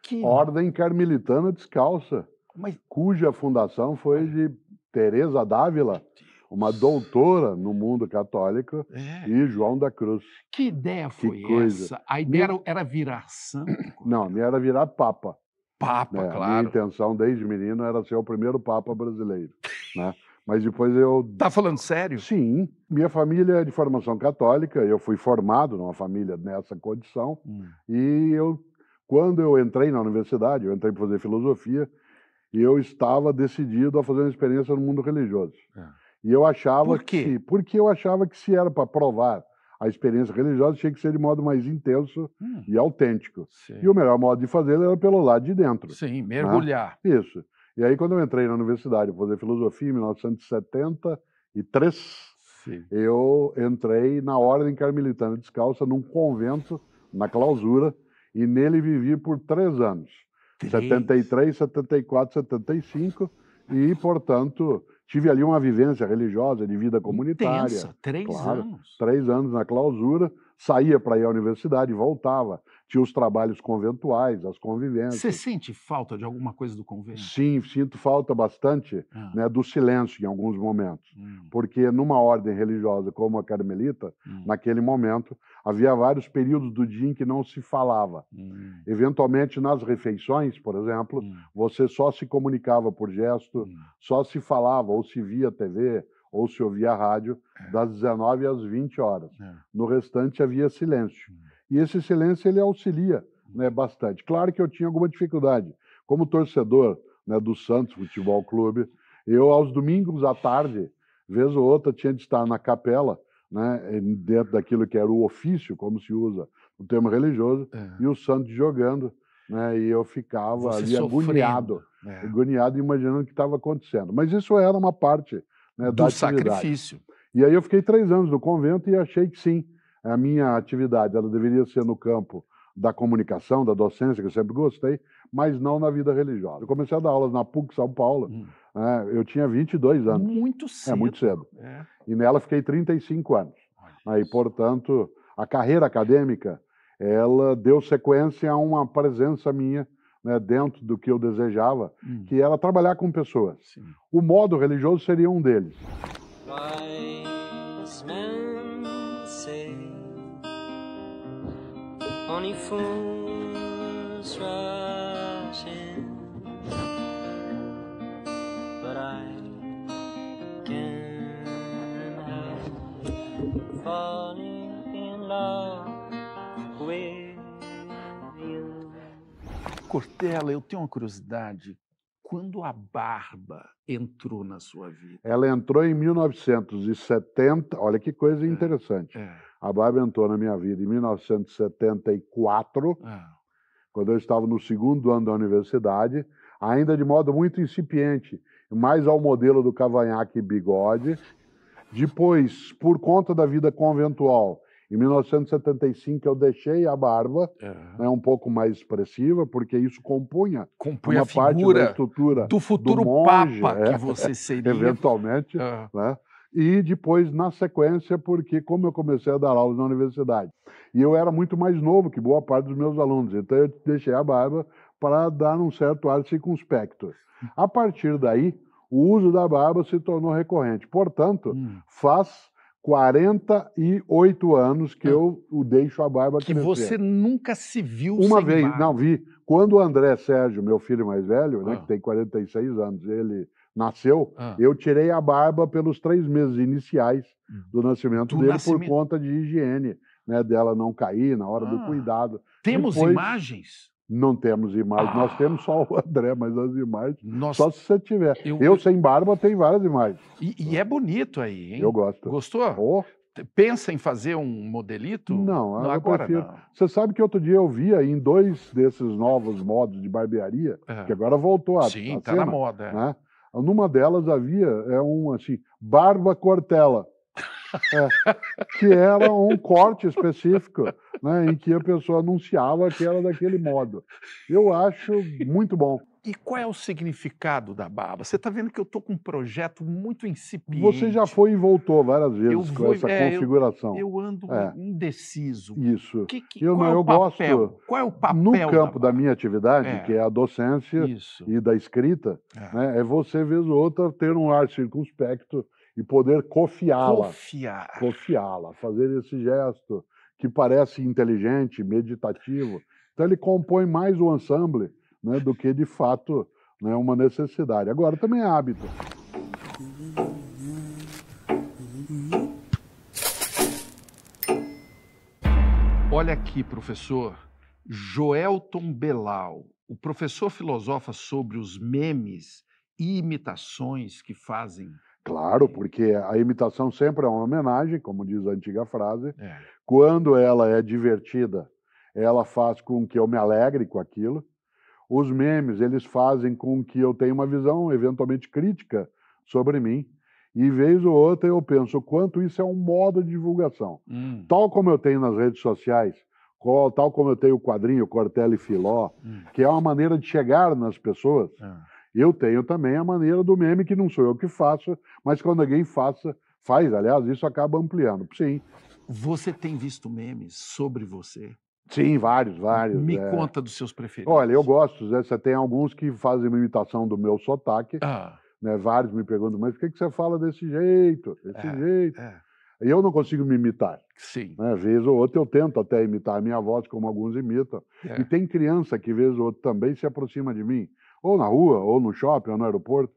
Que... Ordem
Carmelitana Descalça, Mas... cuja fundação foi de Teresa Dávila, uma doutora no mundo católico, é. e João da Cruz.
Que ideia foi essa? A ideia era virar santo?
Não, a minha era virar papa.
Papa,
claro. Né? A minha
intenção desde menino era ser o primeiro papa brasileiro. Né? Mas depois eu. Tá falando sério? Sim. Minha família é de formação católica, eu fui formado numa família nessa condição. Hum. E eu, quando eu entrei na universidade, eu entrei para fazer filosofia, e eu estava decidido a fazer uma experiência no mundo religioso. É. E eu achava Por quê? que. Porque eu achava que se era para provar a experiência religiosa, tinha que ser de modo mais intenso hum. e autêntico. Sim. E o melhor modo de fazer era pelo lado de dentro. Sim, né? mergulhar. Né? Isso. E aí, quando eu entrei na universidade para fazer filosofia em 1973, Sim. eu entrei na Ordem Carmelitana Descalça, num convento, na clausura, e nele vivi por três anos. Três. 73, 74, 75, e, portanto, tive ali uma vivência religiosa, de vida comunitária. Intensa, três claro, anos. Três anos na clausura, saía para ir à universidade, voltava. Tinha os trabalhos conventuais, as convivências. Você
sente falta de alguma coisa do convento? Sim,
sinto falta bastante ah. né, do silêncio em alguns momentos. Hum. Porque numa ordem religiosa como a carmelita, hum. naquele momento, havia vários períodos do dia em que não se falava. Hum. Eventualmente, nas refeições, por exemplo, hum. você só se comunicava por gesto, hum. só se falava ou se via TV ou se ouvia a rádio é. das 19 às 20 horas. É. No restante havia silêncio. Hum. E esse silêncio ele auxilia hum. né, bastante. Claro que eu tinha alguma dificuldade. Como torcedor né, do Santos Futebol Clube, eu aos domingos à tarde, vez ou outra, tinha de estar na capela, né, dentro daquilo que era o ofício, como se usa o termo religioso, é. e o Santos jogando. Né, e eu ficava Você ali sofrendo. agoniado, é. agoniado imaginando o que estava acontecendo. Mas isso era uma parte né, do sacrifício. E aí eu fiquei três anos no convento e achei que sim, a minha atividade ela deveria ser no campo da comunicação, da docência, que eu sempre gostei, mas não na vida religiosa. Eu comecei a dar aulas na PUC São Paulo, hum. né, eu tinha 22 anos. Muito é, cedo. É, muito cedo. É. E nela fiquei 35 anos. aí, né, portanto, a carreira acadêmica, ela deu sequência a uma presença minha né, dentro do que eu desejava, hum. que era trabalhar com pessoas. Sim. O modo religioso seria um deles.
Falling in love
Cortella, eu tenho uma curiosidade. Quando a barba entrou na sua vida?
Ela entrou em 1970. Olha que coisa é, interessante. É. A barba entrou na minha vida em 1974, é. quando eu estava no segundo ano da universidade, ainda de modo muito incipiente, mais ao modelo do cavanhaque e bigode. Depois, por conta da vida conventual em 1975 eu deixei a barba, é né, um pouco mais expressiva, porque isso compunha, compunha uma parte da estrutura do futuro do monge, papa é, que você seria eventualmente, é. né? E depois na sequência, porque como eu comecei a dar aulas na universidade, e eu era muito mais novo que boa parte dos meus alunos, então eu deixei a barba para dar um certo ar circunspecto. A partir daí, o uso da barba se tornou recorrente. Portanto, hum. faz 48 anos que hum. eu o deixo a barba crescer. Que você
nunca se viu Uma sem vez, barba. não
vi. Quando o André Sérgio, meu filho mais velho, né, ah. que tem 46 anos, ele nasceu, ah. eu tirei a barba pelos três meses iniciais hum. do nascimento do dele nascimento... por conta de higiene, né, dela não cair na hora ah. do cuidado. Temos Depois, imagens? Não temos imagens. Ah. Nós temos só o André, mas as imagens. Nossa. Só se você tiver. Eu, eu sem barba tenho várias
imagens. E, e, é bonito aí, hein? Eu gosto. Gostou? Oh. Pensa em fazer um modelito? Não, não agora prefiro. Não.
Você sabe que outro dia eu aí em dois desses novos modos de barbearia, é. que agora voltou a Sim, está na moda. É. Né? Numa delas havia é um assim, barba cortela. É, que era um corte específico, né, em que a pessoa anunciava que era daquele modo. Eu acho muito bom.
E qual é o significado da barba? Você está vendo que eu estou com um projeto muito incipiente. Você já
foi e voltou várias vezes eu com vou, essa é, configuração. Eu, eu
ando é. indeciso. Isso. Que, que, eu, é eu gosto. Qual é o papel? No campo
da, da minha atividade, é. que é a docência Isso. e da escrita, é. né, é você, vez ou outra, ter um ar circunspecto e poder confiá-la.
Confiar.
Confiá-la, fazer esse gesto que parece inteligente, meditativo. Então ele compõe mais o ensemble né, do que de fato né, uma necessidade. Agora também é hábito.
Olha aqui, professor. Joelton Belau, o professor filosofa sobre os memes e imitações que fazem
Claro, porque a imitação sempre é uma homenagem, como diz a antiga frase. É. Quando ela é divertida, ela faz com que eu me alegre com aquilo. Os memes, eles fazem com que eu tenha uma visão eventualmente crítica sobre mim. E vez ou outra eu penso o quanto isso é um modo de divulgação. Hum. Tal como eu tenho nas redes sociais, tal como eu tenho o quadrinho Cortella e Filó, hum. que é uma maneira de chegar nas pessoas. Hum. Eu tenho também a maneira do meme, que não sou eu que faço, mas quando alguém faça, faz, aliás, isso acaba ampliando. Sim. Você tem visto
memes sobre você? Sim, vários, vários. Me é. conta dos seus preferidos. Olha, eu
gosto, você tem alguns que fazem uma imitação do meu sotaque. Ah. Né, vários me perguntam, mas por que, que você fala desse jeito? Desse é, jeito. É. Eu não consigo me imitar. Sim. Né? Vez ou outra eu tento até imitar a minha voz, como alguns imitam. É. E tem criança que, vez ou outra, também se aproxima de mim ou na rua, ou no shopping, ou no aeroporto,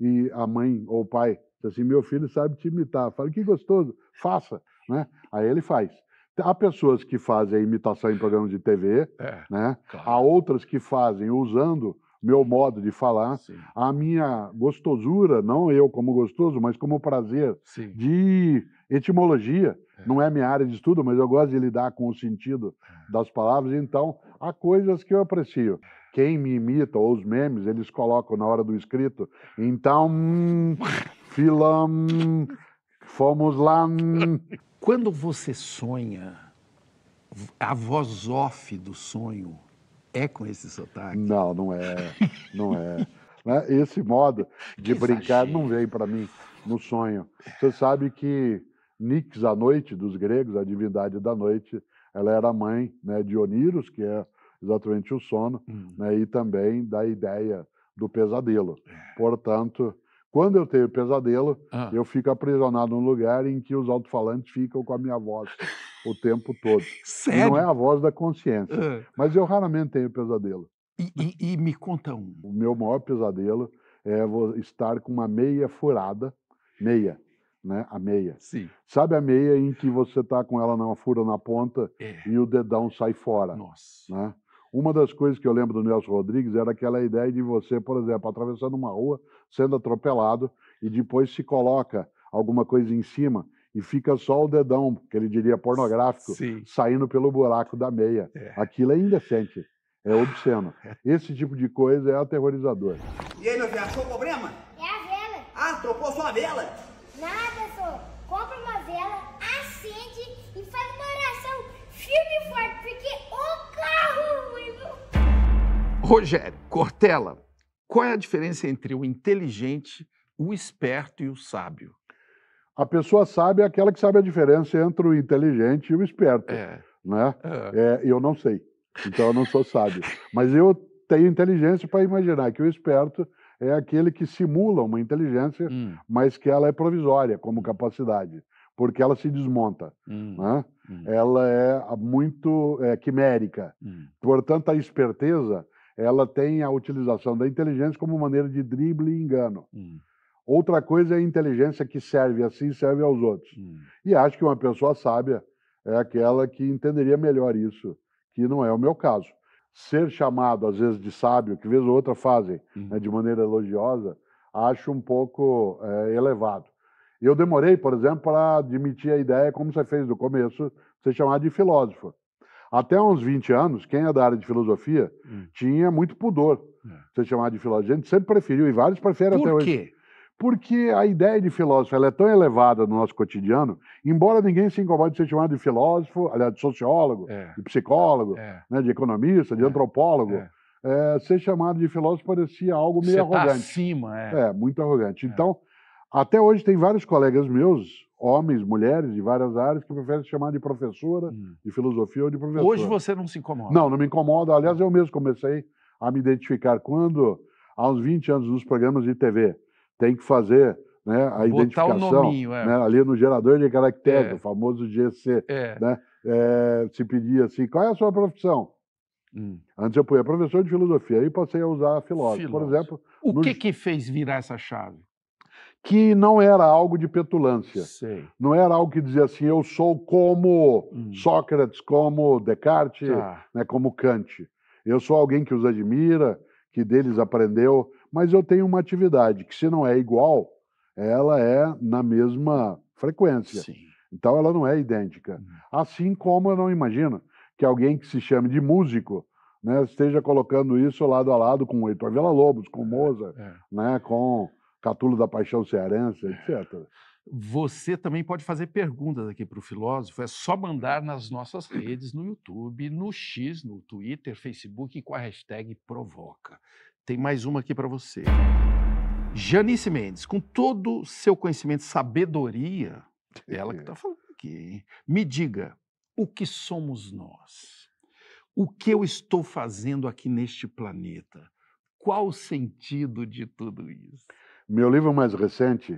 e a mãe ou o pai diz assim, meu filho sabe te imitar. Fala, que gostoso, faça. Né? Aí ele faz. Há pessoas que fazem a imitação em programas de TV, é, né? Claro. há outras que fazem usando meu modo de falar, Sim. a minha gostosura, não eu como gostoso, mas como prazer Sim. de etimologia. É. Não é minha área de estudo, mas eu gosto de lidar com o sentido é. das palavras, então há coisas que eu aprecio quem me imita ou os memes, eles colocam na hora do escrito. Então,
filam, fomos lá. Quando você sonha, a voz off do sonho é com esse sotaque?
Não, não é. Não é. Né, esse modo de que brincar exagero. não vem para mim no sonho. Você sabe que Nix, a noite dos gregos, a divindade da noite, ela era mãe né, de Oniros, que é exatamente o sono, hum. né, e também da ideia do pesadelo. É. Portanto, quando eu tenho pesadelo, eu fico aprisionado num lugar em que os alto-falantes ficam com a minha voz o tempo todo. Sério? não é a voz da consciência. Mas eu raramente tenho pesadelo. E, né. e, e, me conta um. O meu maior pesadelo é estar com uma meia furada, meia, né? A meia. Sim. Sabe a meia em que você está com ela numa fura na ponta é. e o dedão sai fora. Nossa. Né? Uma das coisas que eu lembro do Nelson Rodrigues era aquela ideia de você, por exemplo, atravessando uma rua, sendo atropelado e depois se coloca alguma coisa em cima e fica só o dedão, que ele diria pornográfico, Sim. saindo pelo buraco da meia. É. Aquilo é indecente, é obsceno. É. Esse tipo de coisa é aterrorizador.
E aí, meu filho, achou o problema? É a vela. Ah, trocou sua
vela? Nada, senhor. Compra uma vela, acende e faz uma oração firme e forte
Rogério, Cortella, qual é a diferença entre o inteligente, o esperto e o sábio?
A pessoa sábia é aquela que sabe a diferença entre o inteligente e o esperto. É. Né? É. É, eu não sei, então eu não sou sábio. Mas eu tenho inteligência para imaginar que o esperto é aquele que simula uma inteligência, hum. mas que ela é provisória como capacidade, porque ela se desmonta.
Hum. Né? Hum.
Ela é muito é, quimérica. Hum. Portanto, a esperteza ela tem a utilização da inteligência como maneira de drible e engano. Hum. Outra coisa é a inteligência que serve a si e serve aos outros. Hum. E acho que uma pessoa sábia é aquela que entenderia melhor isso, que não é o meu caso. Ser chamado, às vezes, de sábio, que vez ou outra fazem hum. né, de maneira elogiosa, acho um pouco é, elevado. Eu demorei, por exemplo, para admitir a ideia, como você fez no começo, de ser chamado de filósofo. Até uns 20 anos, quem é da área de filosofia hum. tinha muito pudor. É. Você chamar de filósofo. A gente sempre preferiu, e vários preferem Por até quê? hoje. Porque a ideia de filósofo é tão elevada no nosso cotidiano, embora ninguém se incomode de ser chamado de filósofo, aliás, de sociólogo, é. de psicólogo, é. né, de economista, de é. antropólogo. É. Eh, ser chamado de filósofo parecia algo meio Você tá arrogante. Tá acima, é. É, muito arrogante. É. Então, até hoje tem vários colegas meus, homens, mulheres de várias áreas que preferem se chamar de professora, hum. de filosofia ou de professora. Hoje
você não se incomoda? Não,
não me incomoda. Aliás, eu mesmo comecei a me identificar quando, há uns 20 anos, nos programas de TV, tem que fazer né, a Botar identificação nominho, é. né, ali no gerador de caracteres, é. o famoso GC. É. Né, eh, se pedia assim, qual é a sua profissão? Hum. Antes eu fui professor de filosofia, aí
passei a usar filósofo, filósofo. por exemplo. O no... que que fez virar essa chave?
que não era algo de petulância. Sei. Não era algo que dizia assim, eu sou como hum. Sócrates, como Descartes, tá. né, como Kant. Eu sou alguém que os admira, que deles aprendeu, mas eu tenho uma atividade que, se não é igual, ela é na mesma frequência. Sim. Então ela não é idêntica. Hum. Assim como eu não imagino que alguém que se chame de músico né, esteja colocando isso lado a lado com o Heitor Villa-Lobos, com é, Mozart, é. né, com Catulo da Paixão Cearense, é.
etc. Você também pode fazer perguntas aqui para o filósofo, é só mandar nas nossas redes, no YouTube, no X, no Twitter, Facebook, com a hashtag Provoca. Tem mais uma aqui para você. Janice Mendes, com todo o seu conhecimento e sabedoria, ela que está falando aqui, hein? me diga, o que somos nós? O que eu estou fazendo aqui neste planeta? Qual o sentido de tudo isso?
Meu livro mais recente,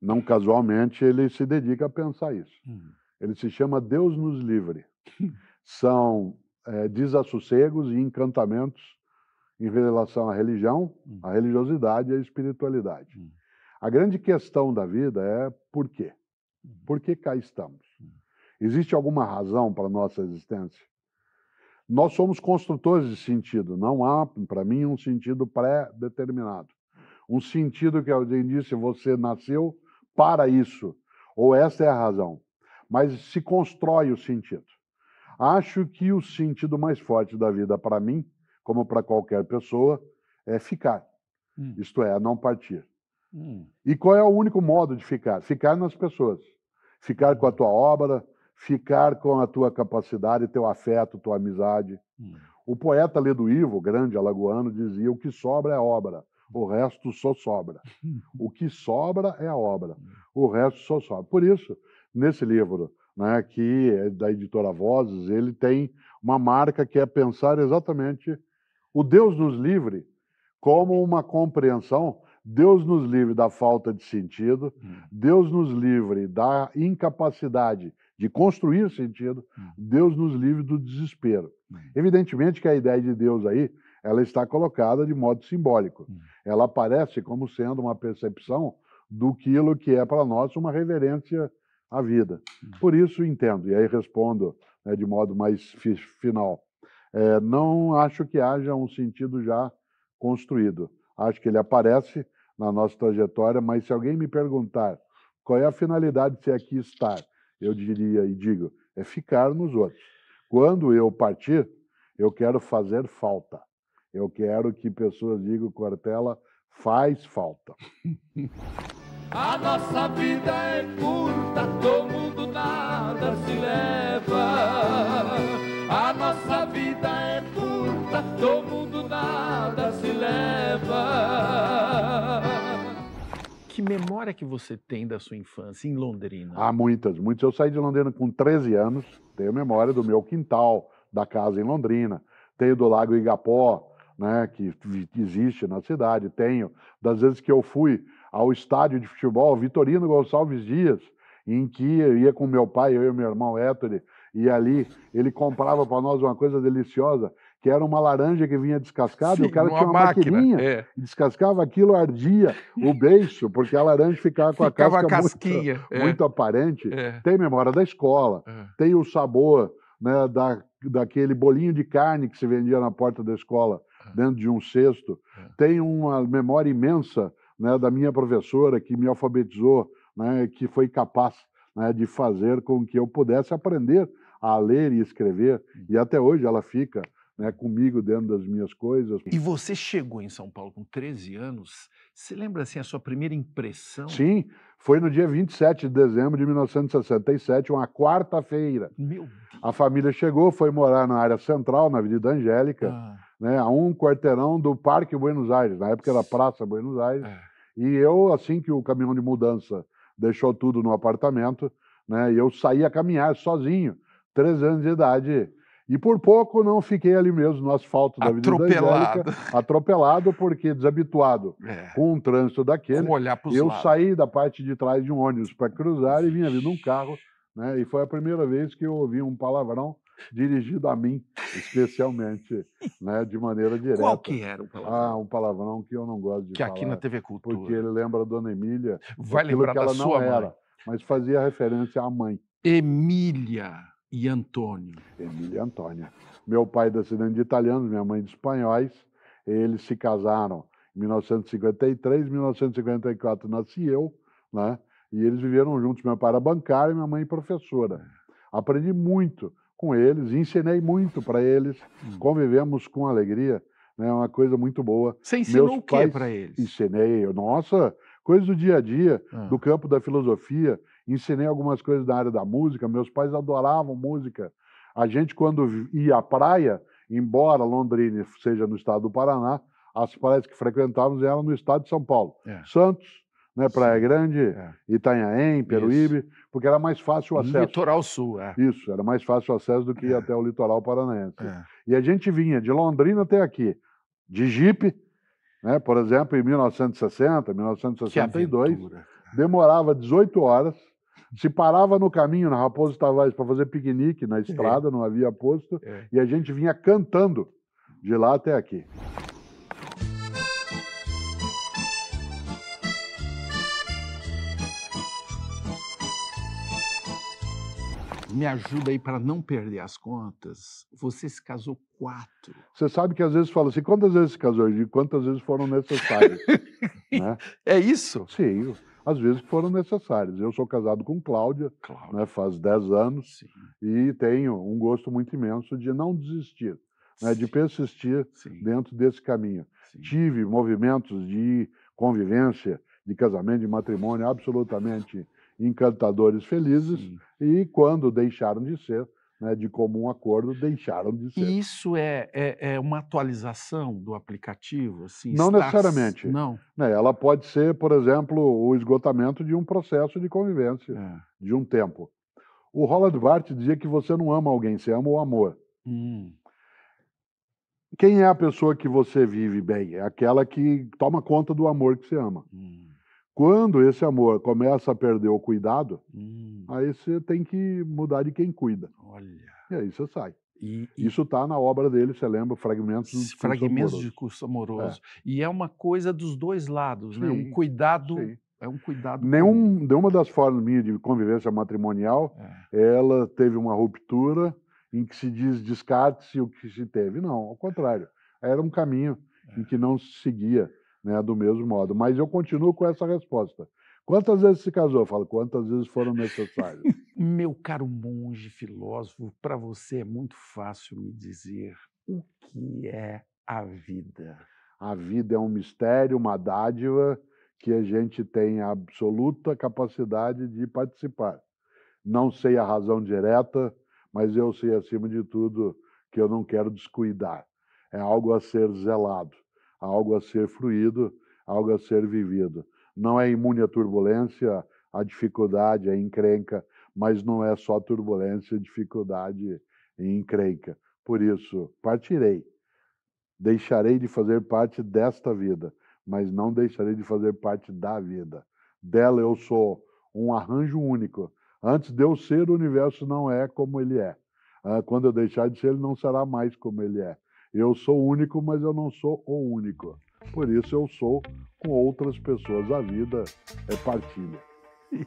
não casualmente, ele se dedica a pensar isso. Uhum. Ele se chama Deus nos livre. Hum. São é, desassossegos e encantamentos em relação à religião, uhum. à religiosidade e à espiritualidade. Uhum. A grande questão da vida é por quê? Hum. Por que cá estamos? Hum. Existe alguma razão para a nossa existência? Nós somos construtores de sentido, não há, para mim, um sentido pré-determinado um sentido que alguém disse, você nasceu para isso, ou essa é a razão. Mas se constrói o sentido. Acho que o sentido mais forte da vida, para mim, como para qualquer pessoa, é ficar. Hum. Isto é, não partir. Hum. E qual é o único modo de ficar? Ficar nas pessoas. Ficar com a tua obra, ficar com a tua capacidade, teu afeto, tua amizade. Hum. O poeta Ledo Ivo, grande alagoano, dizia: o que sobra é obra. O resto só sobra. O que sobra é a obra. Hum. O resto só sobra. Por isso, nesse livro, né, que é da editora Vozes, ele tem uma marca que é pensar exatamente o Deus nos livre como uma compreensão. Deus nos livre da falta de sentido, hum. Deus nos livre da incapacidade de construir sentido, hum. Deus nos livre do desespero. Evidentemente que a ideia de Deus aí ela está colocada de modo simbólico. Hum. Ela aparece como sendo uma percepção do aquilo que é para nós uma reverência à vida. Hum. Por isso entendo, e aí respondo né, de modo mais final. É, não acho que haja um sentido já construído. Acho que ele aparece na nossa trajetória, mas se alguém me perguntar qual é a finalidade de aqui estar, eu diria e digo, é ficar nos outros. Quando eu partir, eu quero fazer falta. Eu quero que pessoas digam, Cortella, faz falta.
A nossa vida é curta, todo mundo nada se leva.
A nossa vida é curta, todo mundo nada se leva. Que memória que você tem da sua infância em Londrina? Há
muitas, muitas. Eu saí de Londrina com 13 anos, tenho memória do meu quintal, da casa em Londrina. Tenho do Lago Igapó, né, que existe na cidade, tenho. Das vezes que eu fui ao estádio de futebol Vitorino Gonçalves Dias, em que eu ia com meu pai, eu e meu irmão Héctor, e ali ele comprava para nós uma coisa deliciosa, que era uma laranja que vinha descascada, Sim, e o cara tinha uma máquina, maquininha, é. descascava aquilo, ardia o beiço, porque a laranja ficava com ficava a casca casquinha, muito, é. muito aparente. É. Tem memória da escola, é. tem o sabor né, da, daquele bolinho de carne que se vendia na porta da escola dentro de um cesto. É. Tem uma memória imensa né, da minha professora que me alfabetizou, né, que foi capaz né, de fazer com que eu pudesse aprender a ler e escrever. E uhum. até hoje ela fica né, comigo dentro das minhas coisas. E você
chegou em São Paulo com 13 anos. Você lembra assim a sua primeira impressão? Sim,
foi no dia 27 de dezembro de 1967, uma quarta-feira.
Meu
Deus.
A família chegou, foi morar na área central, na Avenida Angélica. Ah né, a um quarteirão do Parque Buenos Aires, na época era Praça Buenos Aires. É. E eu, assim que o caminhão de mudança deixou tudo no apartamento, né, eu saí a caminhar sozinho, três anos de idade. E por pouco não fiquei ali mesmo no asfalto da atropelado. Avenida Angélica, atropelado, porque desabituado é. com um trânsito daquele. olhar eu lados. saí da parte de trás de um ônibus para cruzar e vinha vindo um carro, né? E foi a primeira vez que eu ouvi um palavrão dirigido a mim, especialmente, né, de maneira direta. Qual que era o ah, palavrão? Ah, um palavrão que eu não gosto de que falar. Que aqui na TV Cultura. Porque ele lembra a Dona Emília. Vai lembrar que ela da não sua era, mas fazia referência à mãe. Emília e Antônio. Emília e Antônia. Meu pai descendente de italianos, minha mãe de espanhóis. Eles se casaram em 1953, 1954 nasci eu, né? E eles viveram juntos. Meu pai era bancário e minha mãe professora. Aprendi muito com eles, ensinei muito para eles, hum. convivemos com alegria, né, é né, uma coisa muito boa. Você ensinou Meus o que para eles? Ensinei, nossa, coisas do dia a dia, ah. do campo da filosofia, ensinei algumas coisas da área da música. Meus pais adoravam música. A gente, quando ia à praia, embora Londrina seja no estado do Paraná, as praias que frequentávamos eram no estado de São Paulo. É. Santos, né, Praia Grande, é. Itanhaém, Peruíbe, Isso. porque era mais fácil o acesso. Litoral Sul, é. Isso, era mais fácil o acesso do que ir é. até o litoral paranaense. É. E a gente vinha de Londrina até aqui, de jipe, né, por exemplo, em 1960, 1962, demorava 18 horas, hum. se parava no caminho na Raposo Tavares para fazer piquenique na estrada, é. não havia posto, é. e a gente vinha cantando de lá até aqui.
me ajuda aí para não perder as contas. Você se casou quatro. Você sabe que às vezes fala assim, quantas vezes se casou?
E quantas vezes foram necessárias? né? É isso? Sim, às vezes foram necessárias. Eu sou casado com Cláudia, Cláudia. Né, faz dez anos, Sim. e tenho um gosto muito imenso de não desistir, né, de persistir Sim. dentro desse caminho. Sim. Tive movimentos de convivência, de casamento, de matrimônio absolutamente encantadores felizes Sim. e quando deixaram de ser, né, de comum acordo, deixaram de ser.
Isso é, é, é uma atualização do aplicativo? Assim, não necessariamente.
Não. Né, ela pode ser, por exemplo, o esgotamento de um processo de convivência, é. de um tempo. O Roland Barthes dizia que você não ama alguém, você ama o amor. Hum. Quem é a pessoa que você vive bem? É aquela que toma conta do amor que você ama. Hum. Quando esse amor começa a perder o cuidado, hum. aí você tem que mudar de quem cuida. Olha. E aí você sai. E, e... Isso está na obra dele, você lembra? Fragmentos do discurso Fragmentos amoroso. de discurso é.
amoroso. É. E é uma coisa dos dois lados, sim, né? Um cuidado. Sim. É um cuidado. Nenhum,
nenhuma das formas minhas de convivência matrimonial, é. ela teve uma ruptura em que se diz descarte-se o que se teve. Não, ao contrário. Era um caminho é. em que não se seguia né, do mesmo modo. Mas eu continuo com essa resposta. Quantas vezes se casou? Eu falo, quantas vezes foram necessárias?
Meu caro monge filósofo, para você é muito fácil me dizer o que é a vida.
A vida é um mistério, uma dádiva que a gente tem a absoluta capacidade de participar. Não sei a razão direta, mas eu sei, acima de tudo, que eu não quero descuidar. É algo a ser zelado algo a ser fruído, algo a ser vivido. Não é imune à turbulência, à dificuldade, à encrenca, mas não é só turbulência, dificuldade e encrenca. Por isso, partirei. Deixarei de fazer parte desta vida, mas não deixarei de fazer parte da vida. Dela eu sou um arranjo único. Antes de eu ser, o universo não é como ele é. Ah, quando eu deixar de ser, ele não será mais como ele é. Eu sou único, mas eu não sou o único. Por isso eu sou com outras pessoas. A vida é partilha.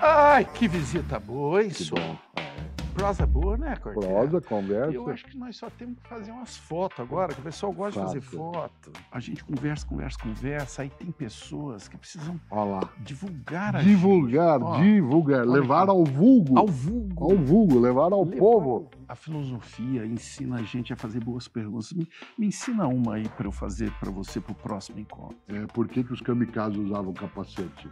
Ai, que visita boa, isso. Que bom. É prosa boa, né, Cortez? Prosa, conversa. Eu acho que nós só temos que fazer umas fotos agora, que o pessoal gosta Fácil. de fazer foto. A gente conversa, conversa, conversa. Aí tem pessoas que precisam Olá. divulgar a Divulgar, gente. divulgar. Ó, levar ao vulgo. Ao vulgo. Ao vulgo, levar ao levar povo. A filosofia ensina a gente a fazer boas perguntas. Me, me ensina uma aí para eu fazer para você para o próximo encontro. É, por que, que os kamikazes usavam capacete?